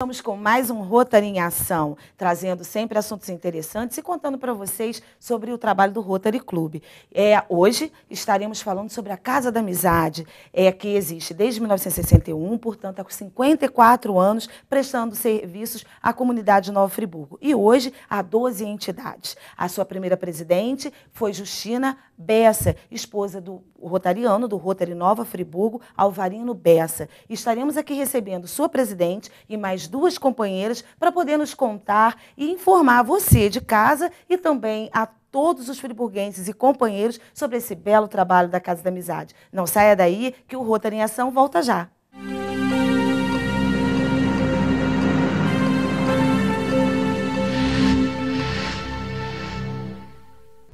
Estamos com mais um Rotary em Ação, trazendo sempre assuntos interessantes e contando para vocês sobre o trabalho do Rotary Clube. É, hoje estaremos falando sobre a Casa da Amizade, é, que existe desde 1961, portanto, há 54 anos, prestando serviços à comunidade de Nova Friburgo. E hoje há 12 entidades. A sua primeira presidente foi Justina Bessa, esposa do rotariano do Rotary Nova Friburgo, Alvarino Bessa. Estaremos aqui recebendo sua presidente e mais duas companheiras para poder nos contar e informar você de casa e também a todos os friburguenses e companheiros sobre esse belo trabalho da Casa da Amizade. Não saia daí que o Rotary em Ação volta já.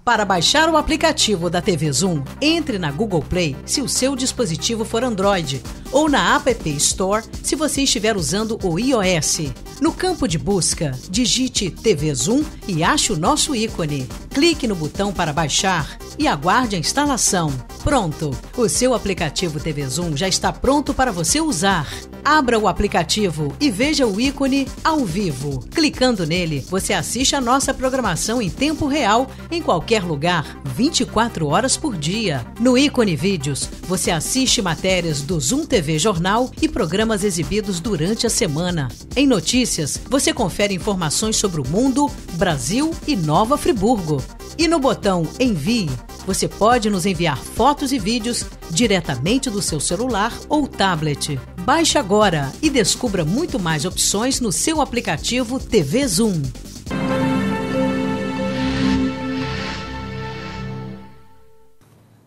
Para baixar o aplicativo da TV Zoom, entre na Google Play se o seu dispositivo for Android ou na App Store se você estiver usando o iOS. No campo de busca, digite TV Zoom e ache o nosso ícone. Clique no botão para baixar e aguarde a instalação. Pronto! O seu aplicativo TV Zoom já está pronto para você usar. Abra o aplicativo e veja o ícone Ao Vivo. Clicando nele, você assiste a nossa programação em tempo real, em qualquer lugar, 24 horas por dia. No ícone Vídeos, você assiste matérias do Zoom TV Jornal e programas exibidos durante a semana. Em Notícias, você confere informações sobre o mundo, Brasil e Nova Friburgo. E no botão Envie, você pode nos enviar fotos e vídeos diretamente do seu celular ou tablet. Baixe agora e descubra muito mais opções no seu aplicativo TV Zoom.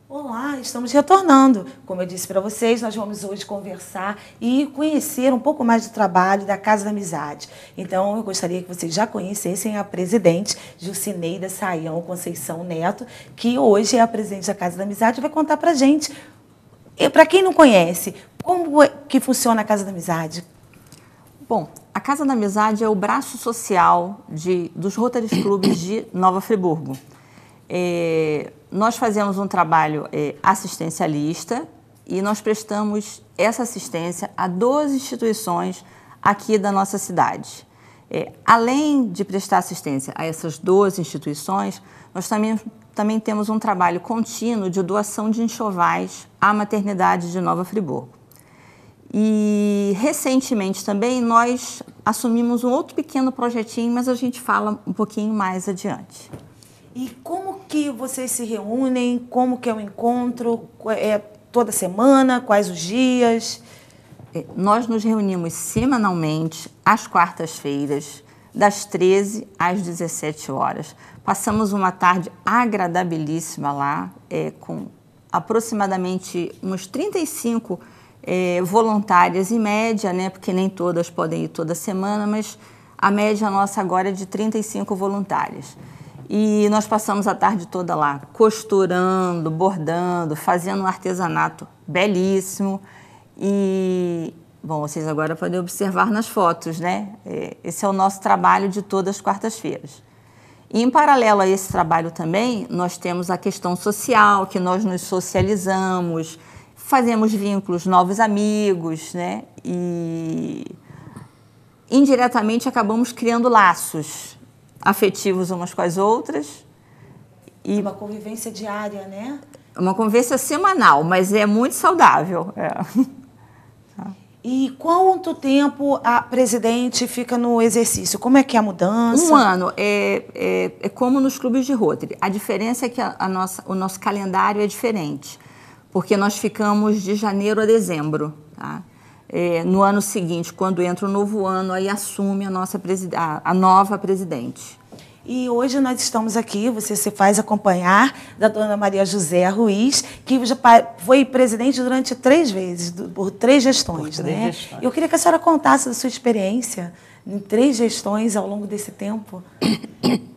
Olá, estamos retornando. Como eu disse para vocês, nós vamos hoje conversar e conhecer um pouco mais do trabalho da Casa da Amizade. Então, eu gostaria que vocês já conhecessem a presidente Jucineida Saião Conceição Neto, que hoje é a presidente da Casa da Amizade e vai contar para gente para quem não conhece, como é que funciona a Casa da Amizade? Bom, a Casa da Amizade é o braço social de, dos Rotary Clubes de Nova Friburgo. É, nós fazemos um trabalho é, assistencialista e nós prestamos essa assistência a 12 instituições aqui da nossa cidade. É, além de prestar assistência a essas 12 instituições, nós também também temos um trabalho contínuo de doação de enxovais à maternidade de Nova Friburgo. E recentemente também nós assumimos um outro pequeno projetinho, mas a gente fala um pouquinho mais adiante. E como que vocês se reúnem? Como que é o encontro? É toda semana? Quais os dias? É, nós nos reunimos semanalmente, às quartas-feiras, das 13 às 17 horas. Passamos uma tarde agradabilíssima lá, é, com aproximadamente uns 35 é, voluntárias em média, né? Porque nem todas podem ir toda semana, mas a média nossa agora é de 35 voluntárias. E nós passamos a tarde toda lá, costurando, bordando, fazendo um artesanato belíssimo. E Bom, vocês agora podem observar nas fotos, né? É, esse é o nosso trabalho de todas as quartas-feiras. E em paralelo a esse trabalho também, nós temos a questão social, que nós nos socializamos, fazemos vínculos, novos amigos, né? E indiretamente acabamos criando laços afetivos umas com as outras. E uma convivência diária, né? Uma convivência semanal, mas é muito saudável. É. E quanto tempo a presidente fica no exercício? Como é que é a mudança? Um ano. É, é, é como nos clubes de Rotary. A diferença é que a, a nossa, o nosso calendário é diferente, porque nós ficamos de janeiro a dezembro. Tá? É, no ano seguinte, quando entra o novo ano, aí assume a, nossa a, a nova presidente. E hoje nós estamos aqui, você se faz acompanhar, da dona Maria José Ruiz, que foi presidente durante três vezes, por três gestões. Por três né? Gestões. Eu queria que a senhora contasse da sua experiência em três gestões ao longo desse tempo.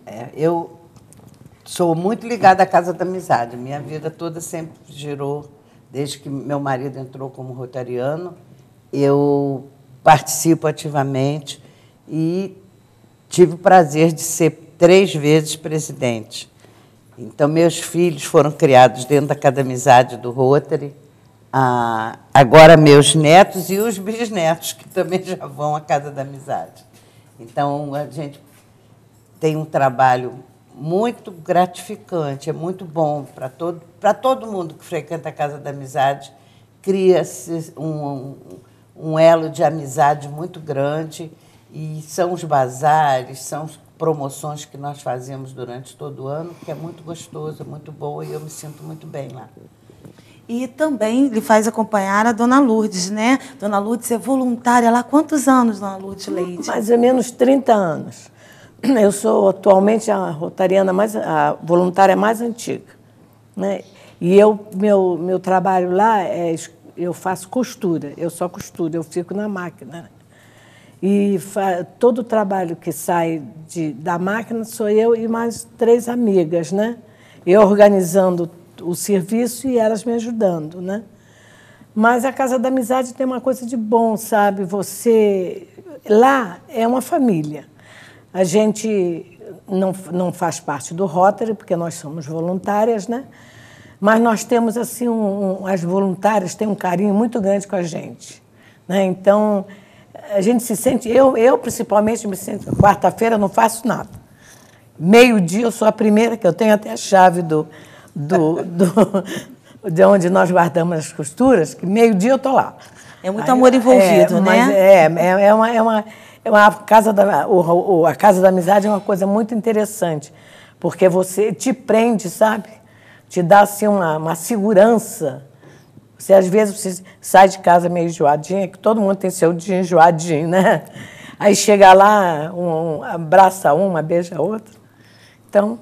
É, eu sou muito ligada à Casa da Amizade. Minha vida toda sempre girou, desde que meu marido entrou como rotariano, eu participo ativamente e tive o prazer de ser três vezes presidente. Então, meus filhos foram criados dentro da Casa Amizade do Rotary. Ah, agora, meus netos e os bisnetos, que também já vão à Casa da Amizade. Então, a gente tem um trabalho muito gratificante, é muito bom para todo, todo mundo que frequenta a Casa da Amizade. Cria-se um, um elo de amizade muito grande e são os bazares, são promoções que nós fazemos durante todo o ano, que é muito gostoso, é muito boa e eu me sinto muito bem lá. E também lhe faz acompanhar a Dona Lourdes, né? Dona Lourdes é voluntária lá. Quantos anos, Dona Lourdes Leite? Mais ou menos 30 anos. Eu sou atualmente a rotariana mais, a voluntária mais antiga. Né? E eu, meu, meu trabalho lá é eu faço costura, eu só costuro, eu fico na máquina. Né? E todo o trabalho que sai de, da máquina sou eu e mais três amigas, né? Eu organizando o serviço e elas me ajudando, né? Mas a Casa da Amizade tem uma coisa de bom, sabe? Você. Lá é uma família. A gente não, não faz parte do Rotary, porque nós somos voluntárias, né? Mas nós temos, assim, um, um, as voluntárias têm um carinho muito grande com a gente. Né? Então, a gente se sente, eu, eu principalmente me sinto, quarta-feira eu não faço nada. Meio-dia eu sou a primeira, que eu tenho até a chave do, do, do de onde nós guardamos as costuras, que meio-dia eu estou lá. É muito Aí, amor envolvido, é, né? é, é, é uma. É uma é uma casa da, o, a casa da amizade é uma coisa muito interessante, porque você te prende, sabe? Te dá assim, uma, uma segurança você às vezes você sai de casa meio enjoadinha, que todo mundo tem seu dia enjoadinho, né? Aí chega lá, um, um abraça uma, beija a outra. Então,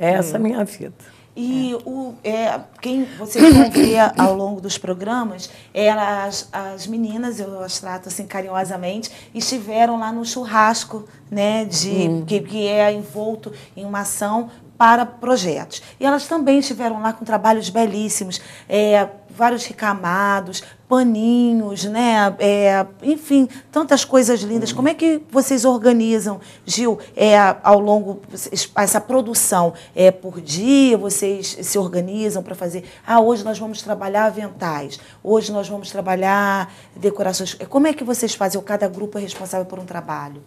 é essa a hum. minha vida. E é. o, é, quem vocês vão ver ao longo dos programas, elas, é as meninas, eu as trato assim carinhosamente, estiveram lá no churrasco, né, de, hum. que, que é envolto em uma ação para projetos. E elas também estiveram lá com trabalhos belíssimos. É, vários recamados, paninhos, né? É, enfim, tantas coisas lindas. Como é que vocês organizam, Gil, é, ao longo essa produção? É por dia vocês se organizam para fazer? Ah, hoje nós vamos trabalhar aventais. Hoje nós vamos trabalhar decorações. Como é que vocês fazem? Ou cada grupo é responsável por um trabalho?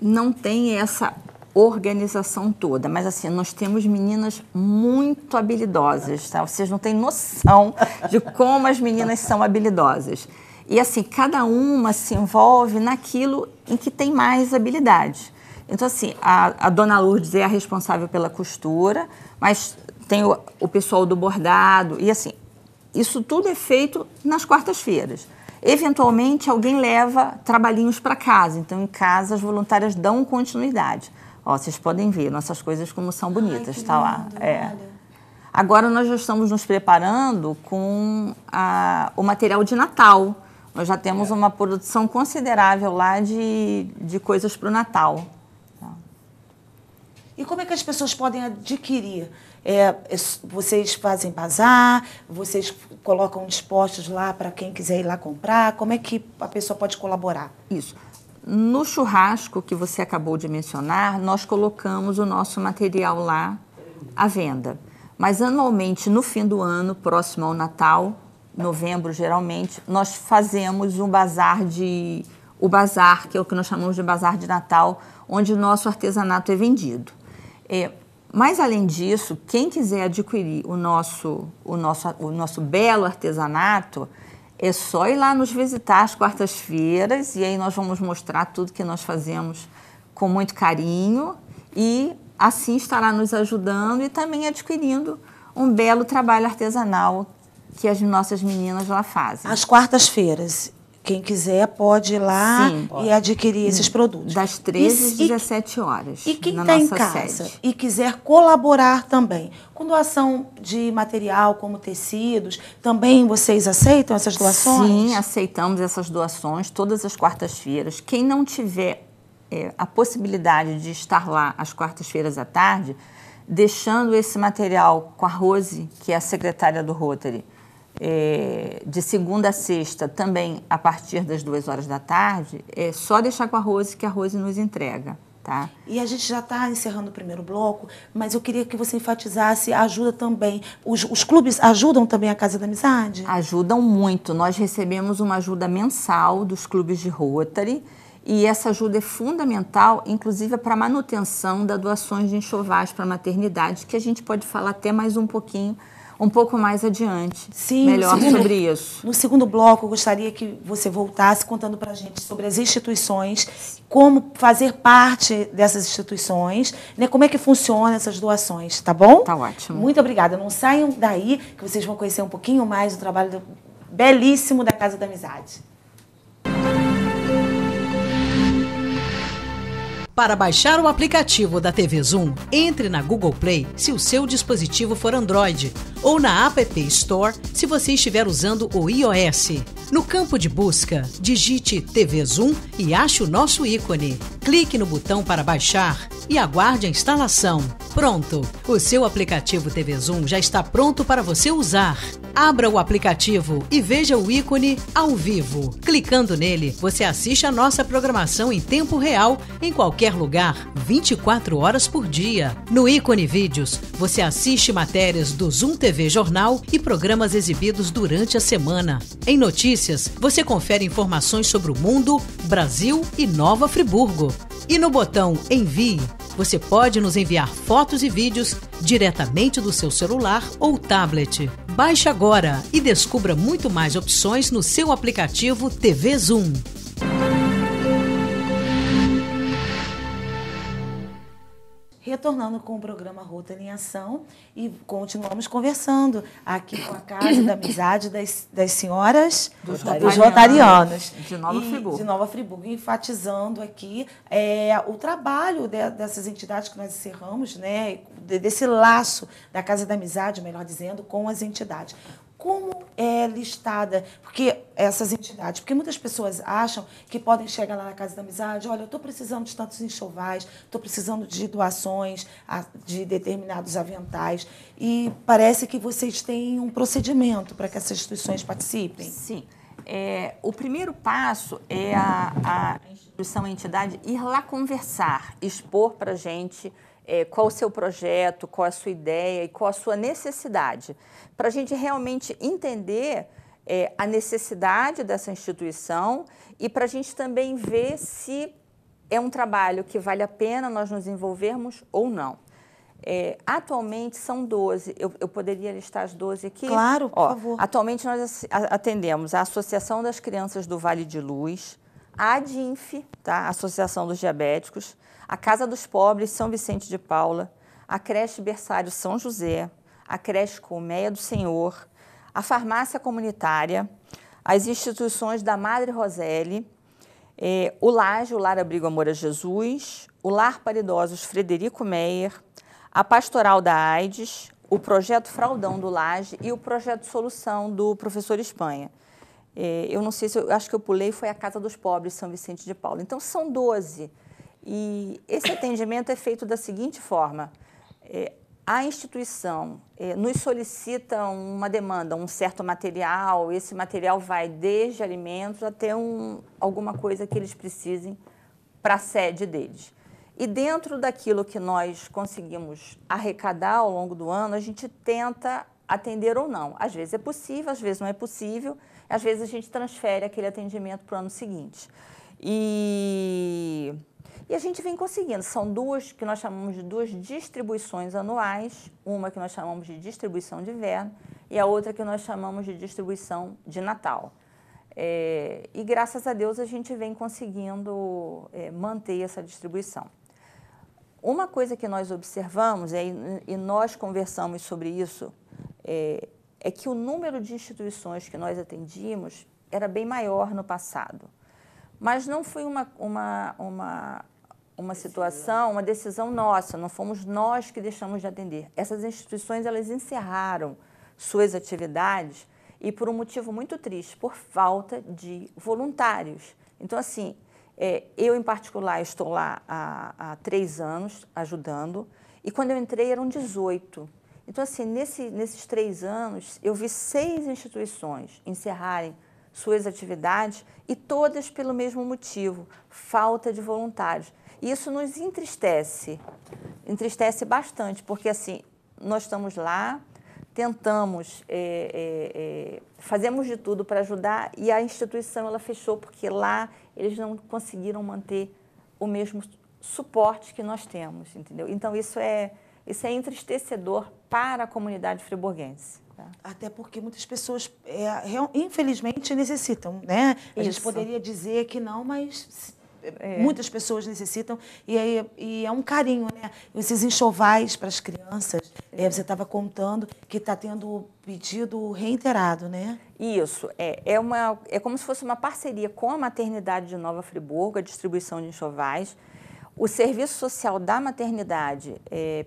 Não tem essa organização toda. Mas assim, nós temos meninas muito habilidosas, tá? Vocês não têm noção de como as meninas são habilidosas. E assim, cada uma se envolve naquilo em que tem mais habilidade. Então, assim, a, a dona Lourdes é a responsável pela costura, mas tem o, o pessoal do bordado. E assim, isso tudo é feito nas quartas-feiras. Eventualmente, alguém leva trabalhinhos para casa, então em casa as voluntárias dão continuidade. Ó, vocês podem ver nossas coisas como são bonitas, está lá. É. Agora nós já estamos nos preparando com a, o material de Natal. Nós já temos é. uma produção considerável lá de, de coisas para o Natal. Tá. E como é que as pessoas podem adquirir? É, é vocês fazem bazar, vocês colocam dispostos lá para quem quiser ir lá comprar. Como é que a pessoa pode colaborar? Isso. No churrasco que você acabou de mencionar, nós colocamos o nosso material lá à venda. Mas anualmente, no fim do ano, próximo ao Natal, novembro geralmente, nós fazemos um bazar de o bazar, que é o que nós chamamos de bazar de Natal, onde o nosso artesanato é vendido. É, mas além disso, quem quiser adquirir o nosso, o nosso, o nosso belo artesanato, é só ir lá nos visitar às quartas-feiras e aí nós vamos mostrar tudo que nós fazemos com muito carinho e assim estará nos ajudando e também adquirindo um belo trabalho artesanal que as nossas meninas lá fazem. Às quartas-feiras. Quem quiser pode ir lá Sim, pode. e adquirir esses hum. produtos. Das 13 às 17 horas. E quem está em casa sede. e quiser colaborar também, com doação de material como tecidos, também vocês aceitam essas doações? Sim, aceitamos essas doações todas as quartas-feiras. Quem não tiver é, a possibilidade de estar lá às quartas-feiras à tarde, deixando esse material com a Rose, que é a secretária do Rotary é, de segunda a sexta, também a partir das duas horas da tarde, é só deixar com a Rose, que a Rose nos entrega. Tá. E a gente já está encerrando o primeiro bloco, mas eu queria que você enfatizasse a ajuda também. Os, os, clubes ajudam também a Casa da Amizade? Ajudam muito. Nós recebemos uma ajuda mensal dos clubes de Rotary. E essa ajuda é fundamental, inclusive para a manutenção das doações de enxovais para a maternidade, que a gente pode falar até mais um pouquinho um pouco mais adiante. Sim, melhor segundo, sobre isso. No segundo bloco, eu gostaria que você voltasse contando para a gente sobre as instituições, como fazer parte dessas instituições, né? Como é que funciona essas doações, tá bom? Tá ótimo. Muito obrigada. Não saiam daí que vocês vão conhecer um pouquinho mais do trabalho do, belíssimo da Casa da Amizade. Para baixar o aplicativo da TV Zoom, entre na Google Play se o seu dispositivo for Android ou na App Store se você estiver usando o iOS. No campo de busca, digite TV Zoom e ache o nosso ícone. Clique no botão para baixar e aguarde a instalação. Pronto! O seu aplicativo TV Zoom já está pronto para você usar. Abra o aplicativo e veja o ícone Ao Vivo. Clicando nele, você assiste a nossa programação em tempo real, em qualquer lugar, 24 horas por dia. No ícone Vídeos, você assiste matérias do Zoom TV Jornal e programas exibidos durante a semana. Em Notícias, você confere informações sobre o mundo, Brasil e Nova Friburgo. E no botão Envie, você pode nos enviar fotos e vídeos diretamente do seu celular ou tablet. Baixe agora e descubra muito mais opções no seu aplicativo TV Zoom. retornando com o programa Rota em Ação e continuamos conversando aqui com a Casa da Amizade das, das Senhoras dos, Rotarianos. De Nova Friburgo. De Nova Friburgo, enfatizando aqui é, o trabalho de, dessas entidades que nós encerramos, né, desse laço da Casa da Amizade, melhor dizendo, com as entidades. Como é listada? Porque essas entidades. Porque muitas pessoas acham que podem chegar lá na Casa da Amizade, olha, eu estou precisando de tantos enxovais, estou precisando de doações de determinados aventais. E parece que vocês têm um procedimento para que essas instituições participem. Sim. É, o primeiro passo é a, a instituição, a entidade, ir lá conversar, expor para a gente é, qual o seu projeto, qual a sua ideia e qual a sua necessidade, para a gente realmente entender é, a necessidade dessa instituição e para a gente também ver se é um trabalho que vale a pena nós nos envolvermos ou não. É, atualmente são 12, eu, eu, poderia listar as 12 aqui? Claro, por Ó, favor. Atualmente nós atendemos a Associação das Crianças do Vale de Luz, a DINF, tá? Associação dos Diabéticos, a Casa dos Pobres São Vicente de Paula, a Creche Berçário São José, a Creche Colmeia do Senhor, a farmácia comunitária, as instituições da Madre Roseli, eh, o LAGE, o Lar Abrigo Amor a Jesus, o Lar para Idosos Frederico Meyer, a Pastoral da AIDS, o Projeto Fraudão do LAGE e o Projeto Solução do Professor Espanha. Eh, eu não sei se eu acho que eu pulei, foi a Casa dos Pobres, São Vicente de Paulo. Então, são 12. E esse atendimento é feito da seguinte forma: eh, a instituição eh, nos solicita uma demanda, um certo material, esse material vai desde alimentos até um, alguma coisa que eles precisem para a sede deles. E dentro daquilo que nós conseguimos arrecadar ao longo do ano, a gente tenta atender ou não. Às vezes é possível, às vezes não é possível, às vezes a gente transfere aquele atendimento para o ano seguinte. E e a gente vem conseguindo. São duas que nós chamamos de duas distribuições anuais, uma que nós chamamos de distribuição de inverno e a outra que nós chamamos de distribuição de Natal. É, e graças a Deus a gente vem conseguindo é, manter essa distribuição. Uma coisa que nós observamos, é, e nós conversamos sobre isso, é, é que o número de instituições que nós atendíamos era bem maior no passado. Mas não foi uma, uma, uma, uma situação, uma decisão nossa, não fomos nós que deixamos de atender. Essas instituições elas encerraram suas atividades e por um motivo muito triste, por falta de voluntários. Então, assim, é, eu em particular estou lá há, há três anos ajudando e quando eu entrei eram 18. Então, assim, nesse, nesses três anos eu vi seis instituições encerrarem suas atividades e todas pelo mesmo motivo, falta de voluntários. Isso nos entristece, entristece bastante, porque assim, nós estamos lá, tentamos, é, é, é, fazemos de tudo para ajudar e a instituição ela fechou porque lá eles não conseguiram manter o mesmo suporte que nós temos, entendeu? Então isso é, isso é entristecedor para a comunidade friburguense. Tá? Até porque muitas pessoas, eh, infelizmente, necessitam, né? A gente poderia dizer que não, mas é. muitas pessoas necessitam e é, e é um carinho, né? Esses enxovais para as crianças. É. é você estava contando que está tendo pedido reiterado, né? Isso, é, é, uma, é como se fosse uma parceria com a maternidade de Nova Friburgo, a distribuição de enxovais. O serviço social da maternidade é,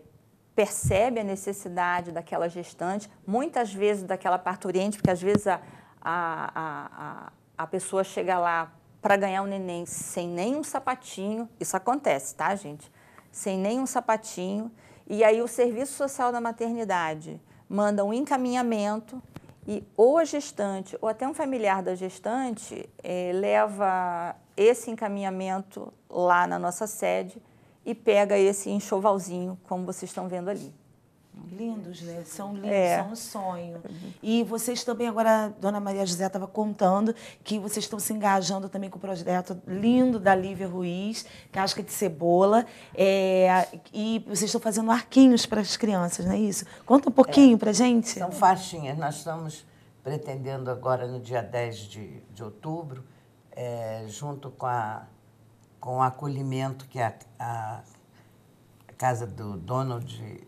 percebe a necessidade daquela gestante, muitas vezes daquela parturiente, porque às vezes a, a, a, a pessoa chega lá para ganhar o um neném sem nenhum sapatinho, isso acontece, tá, gente? Sem nenhum sapatinho. E aí o Serviço Social da Maternidade manda um encaminhamento e ou a gestante ou até um familiar da gestante eh, leva esse encaminhamento lá na nossa sede e pega esse enxovalzinho, como vocês estão vendo ali. Lindos, né? São lindos, é. são um sonho. E vocês também, agora, Dona Maria José estava contando que vocês estão se engajando também com o projeto lindo da Lívia Ruiz, Casca de Cebola. É, e vocês estão fazendo arquinhos para as crianças, não é isso? Conta um pouquinho é. para gente. São faixinhas. Nós estamos pretendendo agora, no dia 10 de, de outubro, é, junto com, a, com o acolhimento que a, a casa do Donald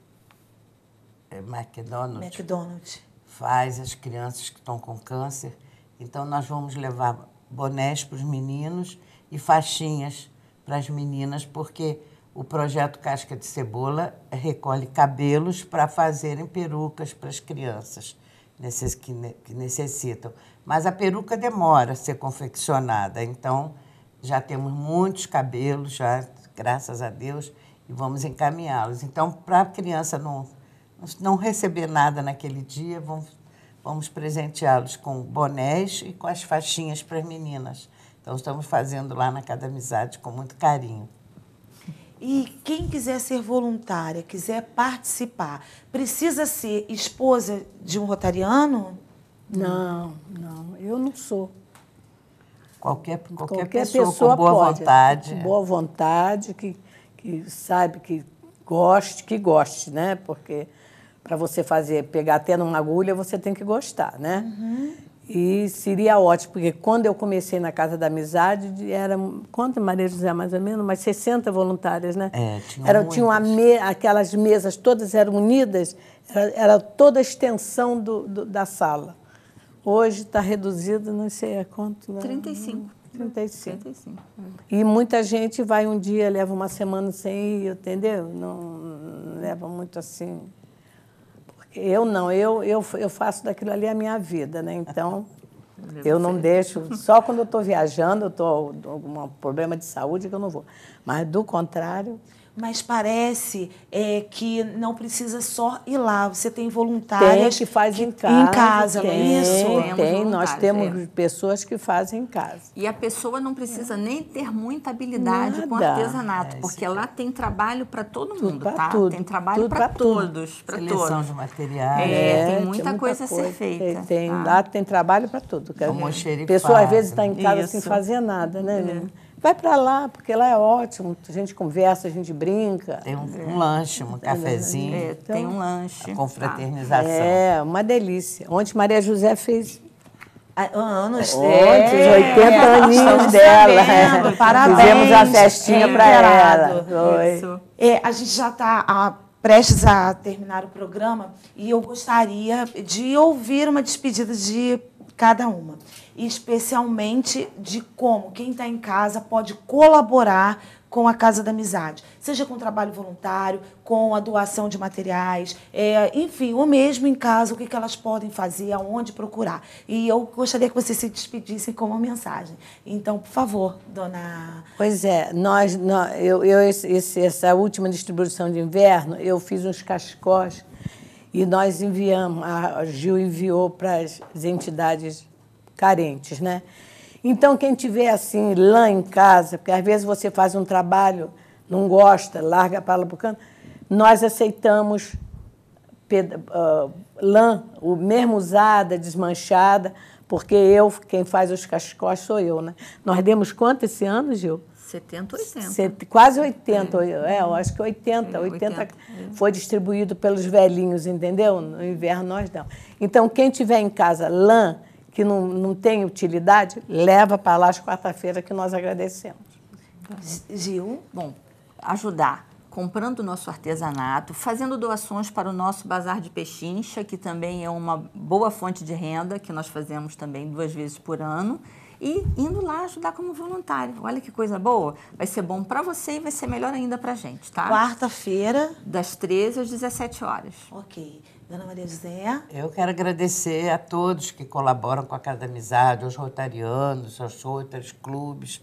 é, McDonald's, McDonald's faz as crianças que estão com câncer. Então, nós vamos levar bonés para os meninos e faixinhas para as meninas, porque o projeto Casca de Cebola recolhe cabelos para fazerem perucas para as crianças que necessitam. Mas a peruca demora a ser confeccionada, então já temos muitos cabelos, já, graças a Deus, e vamos encaminhá-los. Então, para a criança não não receber nada naquele dia, vamos, vamos presenteá-los com bonés e com as faixinhas para as meninas. Então, estamos fazendo lá na Cada Amizade com muito carinho. E quem quiser ser voluntária, quiser participar, precisa ser esposa de um rotariano? Não, não, eu não sou. Qualquer, qualquer, qualquer pessoa, pessoa, com boa pode, vontade. Com boa vontade, que, que sabe, que goste, que goste, né? Porque para você fazer, pegar até numa agulha, você tem que gostar, né? Uhum. E seria ótimo, porque quando eu comecei na Casa da Amizade, era, quanto Maria José, mais ou menos? Umas 60 voluntárias, né? É, tinha era, tinham me, aquelas mesas, todas eram unidas, era, era toda a extensão do, do da sala. Hoje está reduzido, não sei a quanto. Né? 35. 35. 35. E muita gente vai um dia, leva uma semana sem ir, entendeu? Não leva muito assim. Eu não, eu, eu, eu faço daquilo ali a minha vida, né? Então, eu não deixo. Só quando eu estou viajando, eu estou com algum problema de saúde que eu não vou. Mas, do contrário mas parece é, que não precisa só ir lá. Você tem voluntárias tem que fazem em casa, em casa tem, não é isso? Tem, tem nós temos é. pessoas que fazem em casa. E a pessoa não precisa é. nem ter muita habilidade Nada. com artesanato, é, porque lá é. tem trabalho para todo mundo, tudo tá? Tudo. Tem trabalho para todos, para todos. Seleção de materiais. É, tem, é, muita, tem muita coisa, coisa, a ser feita. Tem, tá? Lá tem trabalho para tudo. Pessoa às vezes está em casa Isso. sem fazer nada, né? É vai para lá, porque lá é ótimo, a gente conversa, a gente brinca. Tem um, é. um lanche, um cafezinho. É, então, tem um então, lanche. A confraternização. É, uma delícia. Ontem Maria José fez ah, Anos Ontem, é, 80 é, aninhos dela. Sabendo, é. Parabéns. Fizemos a festinha é, para ela. Foi. É, a gente já está prestes a terminar o programa e eu gostaria de ouvir uma despedida de cada uma. E especialmente de como quem está em casa pode colaborar com a Casa da Amizade, seja com trabalho voluntário, com a doação de materiais, é, enfim, ou mesmo em casa, o que, que elas podem fazer, aonde procurar. E eu gostaria que vocês se despedissem com uma mensagem. Então, por favor, dona. Pois é, nós, nós eu, eu esse, essa última distribuição de inverno, eu fiz uns cachecóis e nós enviamos, a Gil enviou para as entidades carentes, né? Então, quem tiver assim, lã em casa, porque às vezes você faz um trabalho, não gosta, larga para lá para o canto, nós aceitamos uh, lã, o mesmo usada, desmanchada, porque eu, quem faz os cachecóis sou eu, né? Nós demos quanto esse ano, Gil? 70, 80. quase 80, é. é. eu acho que 80, 80, 80 foi distribuído pelos velhinhos, entendeu? No inverno nós não. Então, quem tiver em casa lã que não, não tem utilidade, leva para lá às quarta-feira que nós agradecemos. Gil, bom, ajudar comprando o nosso artesanato, fazendo doações para o nosso bazar de pechincha, que também é uma boa fonte de renda, que nós fazemos também duas vezes por ano e indo lá ajudar como voluntário. Olha que coisa boa. Vai ser bom para você e vai ser melhor ainda para a gente, tá? Quarta-feira. Das 13 às 17 horas. Ok. Dona Maria José. Eu quero agradecer a todos que colaboram com a Casa da Amizade, aos rotarianos, aos outros clubes,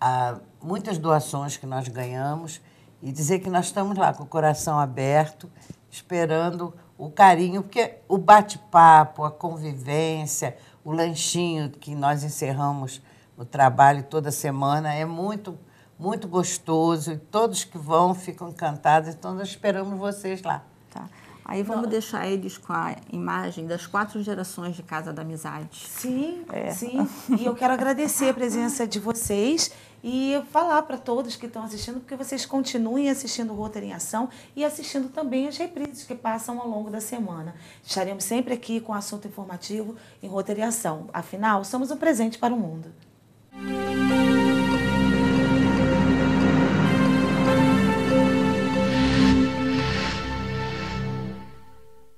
a muitas doações que nós ganhamos e dizer que nós estamos lá com o coração aberto, esperando o carinho, porque o bate-papo, a convivência, o lanchinho que nós encerramos o trabalho toda semana é muito muito gostoso e todos que vão ficam encantados. Então nós esperamos vocês lá. Tá. Aí vamos então, deixar eles com a imagem das quatro gerações de Casa da Amizade. Sim, é. sim. E eu quero agradecer a presença de vocês e falar para todos que estão assistindo, porque vocês continuem assistindo o Rotary em Ação e assistindo também as reprises que passam ao longo da semana. Estaremos sempre aqui com assunto informativo em Rotary em Ação. Afinal, somos um presente para o mundo.